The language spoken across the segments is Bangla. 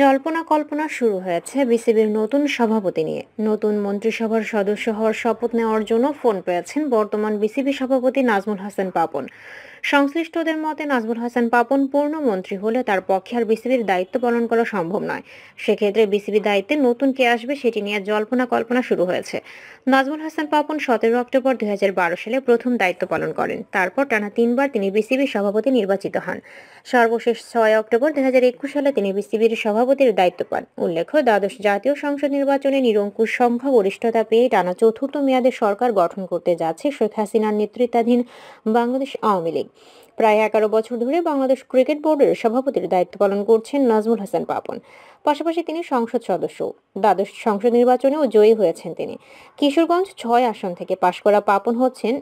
জল্পনা কল্পনা শুরু হয়েছে বিসিবির নতুন সভাপতি নিয়ে নতুন মন্ত্রিসভার সদস্য হওয়ার শপথ নেওয়ার জন্য ফোন পেয়েছেন বর্তমান বিসিবি সভাপতি নাজমুল হাসান পাপন সংশ্লিষ্টদের মতে নাজমুল হাসান পাপন পূর্ণ মন্ত্রী হলে তার পক্ষে আর বিসিবির দায়িত্ব পালন করা সম্ভব নয় সেক্ষেত্রে বিসিবি দায়িত্বে নতুন কে আসবে সেটি নিয়ে জল্পনা কল্পনা শুরু হয়েছে নাজমুল হাসান পাপন সতেরো অক্টোবর দুই সালে প্রথম দায়িত্ব পালন করেন তারপর টানা তিনবার তিনি বিসিবির সভাপতি নির্বাচিত হন সর্বশেষ ছয় অক্টোবর দুই সালে তিনি বিসিবির সভাপতির দায়িত্ব পান উল্লেখ্য দ্বাদশ জাতীয় সংসদ নির্বাচনে নিরঙ্কুশ সংখ্যা গরিষ্ঠতা পেয়ে টানা চতুর্থ মেয়াদে সরকার গঠন করতে যাচ্ছে শেখ হাসিনার নেতৃত্বাধীন বাংলাদেশ আওয়ামী লীগ প্রায় এগারো বছর ধরে বাংলাদেশ ক্রিকেট বোর্ডের সভাপতির দায়িত্ব পালন করছেন নাজমুল হাসান পাপন পাশাপাশি তিনি সংসদ সদস্য দ্বাদশ সংসদ নির্বাচনেও জয়ী হয়েছেন তিনি কিশোরগঞ্জ ছয় আসন থেকে পাশ করা পাপন হচ্ছেন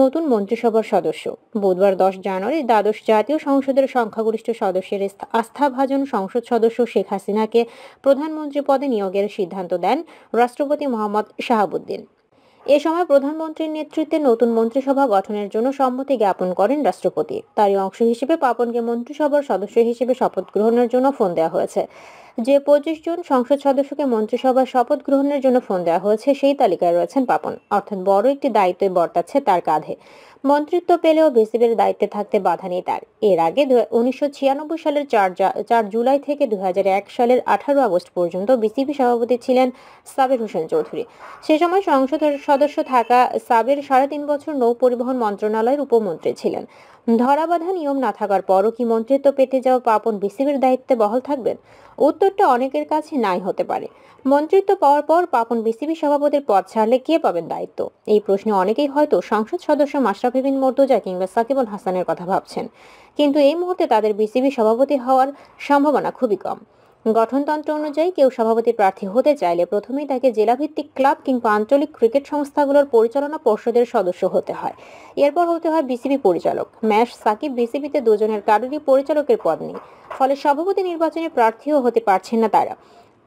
নতুন মন্ত্রিসভার সদস্য বুধবার দশ জানুয়ারি দ্বাদশ জাতীয় সংসদের সংখ্যাগরিষ্ঠ সদস্যের আস্থাভাজন সংসদ সদস্য শেখ হাসিনাকে প্রধানমন্ত্রী পদে নিয়োগের সিদ্ধান্ত দেন রাষ্ট্রপতি মোহাম্মদ শাহাবুদ্দিন এ সময় প্রধানমন্ত্রীর নেতৃত্বে নতুন মন্ত্রিসভা গঠনের জন্য সম্মতি জ্ঞাপন করেন রাষ্ট্রপতি তারই অংশ হিসেবে পাপনকে মন্ত্রিসভার সদস্য হিসেবে শপথ গ্রহণের জন্য ফোন দেওয়া হয়েছে যে পঁচিশ জন সংসদ সদস্যকে মন্ত্রিসভার শপথ গ্রহণের জন্য ফোন দেওয়া হয়েছে সেই তালিকায় রয়েছেন পাপন অর্থাৎ বড় একটি দায়িত্ব বর্তাচ্ছে তার কাঁধে মন্ত্রিত্ব পেলেও বিসিবির দায়িত্বে থাকতে বাধা নেই তার এর আগে উনিশশো সালের চার চার জুলাই থেকে দু সালের আঠারো আগস্ট পর্যন্ত বিসিবি সভাপতি ছিলেন সাবির হোসেন চৌধুরী সে সময় সংসদের সদস্য থাকা সাবের সাড়ে তিন বছর নৌ পরিবহন মন্ত্রণালয়ের উপমন্ত্রী ছিলেন ধরাবাধা নিয়ম না থাকার পরও কি মন্ত্রিত্ব পেতে যাওয়া পাপন বিসিবির দায়িত্বে বহাল থাকবেন উত্তরটা অনেকের কাছে নাই হতে পারে মন্ত্রিত্ব পাওয়ার পর পাপন বিসিবি সভাপতির পদ ছাড়লে কে পাবেন দায়িত্ব এই প্রশ্নে অনেকেই হয়তো সংসদ সদস্য মাশরাফি বিন মর্তুজা কিংবা সাকিবুল হাসানের কথা ভাবছেন কিন্তু এই মুহূর্তে তাদের বিসিবি সভাপতি হওয়ার সম্ভাবনা খুবই কম গঠনতন্ত্র অনুযায়ী কেউ সভাপতি প্রার্থী হতে চাইলে প্রথমেই তাকে জেলাভিত্তিক ক্লাব কিংবা আঞ্চলিক ক্রিকেট সংস্থাগুলোর পরিচালনা পর্ষদের সদস্য হতে হয় এরপর হতে হয় বিসিবি পরিচালক ম্যাশ সাকিব বিসিবিতে দুজনের কারোরই পরিচালকের পদ নেই ফলে সভাপতি নির্বাচনে প্রার্থীও হতে পারছেন না তারা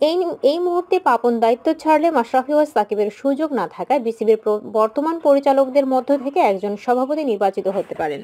এই এই মুহূর্তে পাপন দায়িত্ব ছাড়লে মাশরাফি ও সাকিবের সুযোগ না থাকায় বিসিবির বর্তমান পরিচালকদের মধ্য থেকে একজন সভাপতি নির্বাচিত হতে পারেন